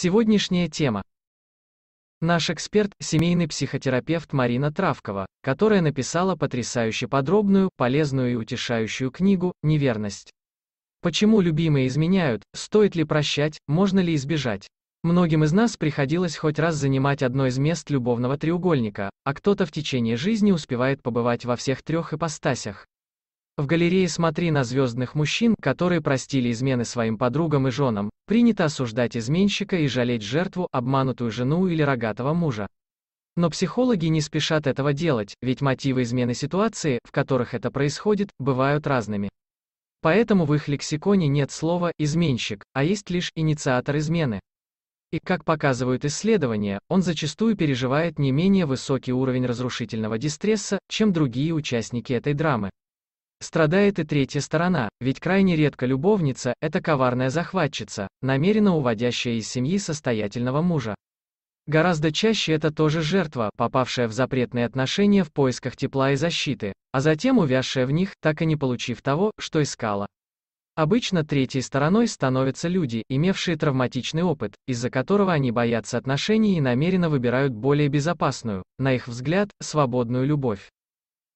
Сегодняшняя тема. Наш эксперт – семейный психотерапевт Марина Травкова, которая написала потрясающе подробную, полезную и утешающую книгу «Неверность». Почему любимые изменяют, стоит ли прощать, можно ли избежать. Многим из нас приходилось хоть раз занимать одно из мест любовного треугольника, а кто-то в течение жизни успевает побывать во всех трех ипостасях. В галерее «Смотри на звездных мужчин», которые простили измены своим подругам и женам, принято осуждать изменщика и жалеть жертву, обманутую жену или рогатого мужа. Но психологи не спешат этого делать, ведь мотивы измены ситуации, в которых это происходит, бывают разными. Поэтому в их лексиконе нет слова «изменщик», а есть лишь «инициатор измены». И, как показывают исследования, он зачастую переживает не менее высокий уровень разрушительного дистресса, чем другие участники этой драмы. Страдает и третья сторона, ведь крайне редко любовница – это коварная захватчица, намеренно уводящая из семьи состоятельного мужа. Гораздо чаще это тоже жертва, попавшая в запретные отношения в поисках тепла и защиты, а затем увязшая в них, так и не получив того, что искала. Обычно третьей стороной становятся люди, имевшие травматичный опыт, из-за которого они боятся отношений и намеренно выбирают более безопасную, на их взгляд, свободную любовь.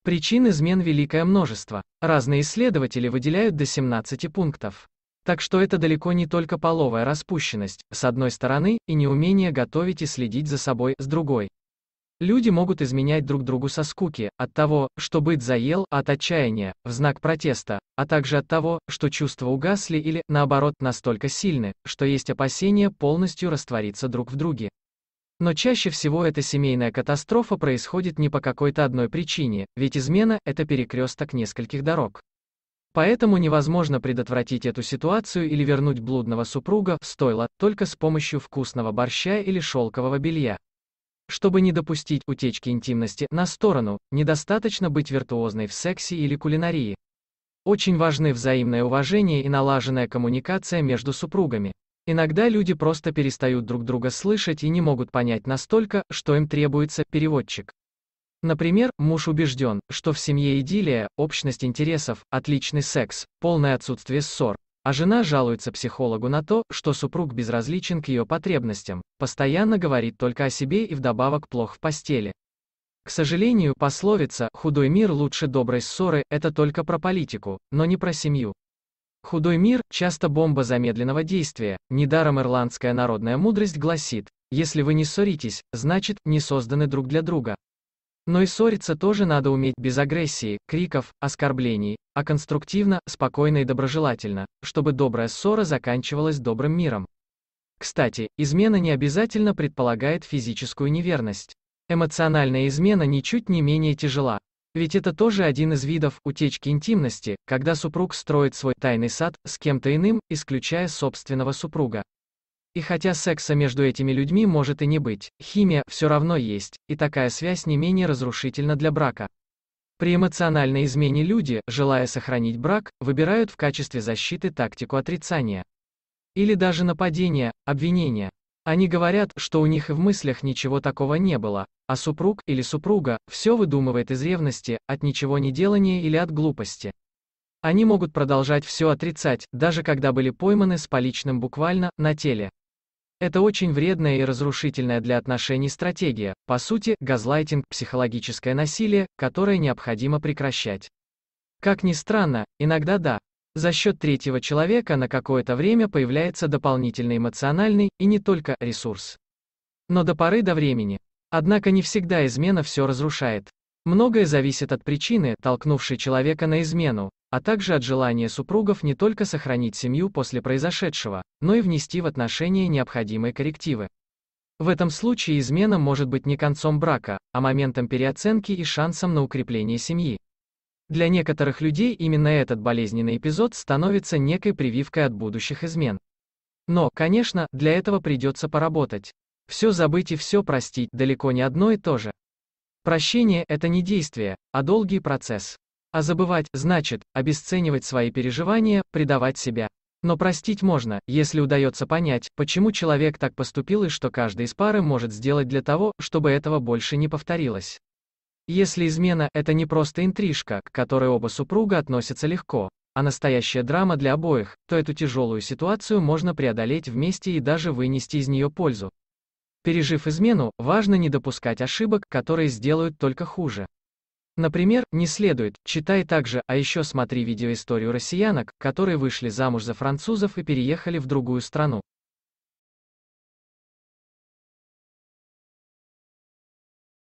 Причин измен великое множество. Разные исследователи выделяют до 17 пунктов. Так что это далеко не только половая распущенность, с одной стороны, и неумение готовить и следить за собой, с другой. Люди могут изменять друг другу со скуки, от того, что быт заел, от отчаяния, в знак протеста, а также от того, что чувства угасли или, наоборот, настолько сильны, что есть опасения полностью раствориться друг в друге. Но чаще всего эта семейная катастрофа происходит не по какой-то одной причине, ведь измена – это перекресток нескольких дорог. Поэтому невозможно предотвратить эту ситуацию или вернуть блудного супруга в стойло только с помощью вкусного борща или шелкового белья. Чтобы не допустить утечки интимности на сторону, недостаточно быть виртуозной в сексе или кулинарии. Очень важны взаимное уважение и налаженная коммуникация между супругами. Иногда люди просто перестают друг друга слышать и не могут понять настолько, что им требуется переводчик. Например, муж убежден, что в семье идиллия, общность интересов, отличный секс, полное отсутствие ссор, а жена жалуется психологу на то, что супруг безразличен к ее потребностям, постоянно говорит только о себе и вдобавок плох в постели. К сожалению, пословица «худой мир лучше доброй ссоры» — это только про политику, но не про семью. Худой мир – часто бомба замедленного действия. Недаром ирландская народная мудрость гласит, если вы не ссоритесь, значит, не созданы друг для друга. Но и ссориться тоже надо уметь без агрессии, криков, оскорблений, а конструктивно, спокойно и доброжелательно, чтобы добрая ссора заканчивалась добрым миром. Кстати, измена не обязательно предполагает физическую неверность. Эмоциональная измена ничуть не менее тяжела, ведь это тоже один из видов утечки интимности, когда супруг строит свой тайный сад с кем-то иным, исключая собственного супруга. И хотя секса между этими людьми может и не быть, химия все равно есть, и такая связь не менее разрушительна для брака. При эмоциональной измене люди, желая сохранить брак, выбирают в качестве защиты тактику отрицания. Или даже нападения, обвинения. Они говорят, что у них и в мыслях ничего такого не было, а супруг или супруга все выдумывает из ревности, от ничего не делания или от глупости. Они могут продолжать все отрицать, даже когда были пойманы с поличным буквально на теле. Это очень вредная и разрушительная для отношений стратегия, по сути, газлайтинг, психологическое насилие, которое необходимо прекращать. Как ни странно, иногда да. За счет третьего человека на какое-то время появляется дополнительный эмоциональный и не только ресурс. Но до поры до времени. Однако не всегда измена все разрушает. Многое зависит от причины, толкнувшей человека на измену, а также от желания супругов не только сохранить семью после произошедшего, но и внести в отношения необходимые коррективы. В этом случае измена может быть не концом брака, а моментом переоценки и шансом на укрепление семьи. Для некоторых людей именно этот болезненный эпизод становится некой прививкой от будущих измен. Но, конечно, для этого придется поработать. Все забыть и все простить далеко не одно и то же. Прощение – это не действие, а долгий процесс. А забывать – значит, обесценивать свои переживания, предавать себя. Но простить можно, если удается понять, почему человек так поступил и что каждый из пары может сделать для того, чтобы этого больше не повторилось. Если измена – это не просто интрижка, к которой оба супруга относятся легко, а настоящая драма для обоих, то эту тяжелую ситуацию можно преодолеть вместе и даже вынести из нее пользу. Пережив измену, важно не допускать ошибок, которые сделают только хуже. Например, не следует, читай также, а еще смотри видеоисторию россиянок, которые вышли замуж за французов и переехали в другую страну.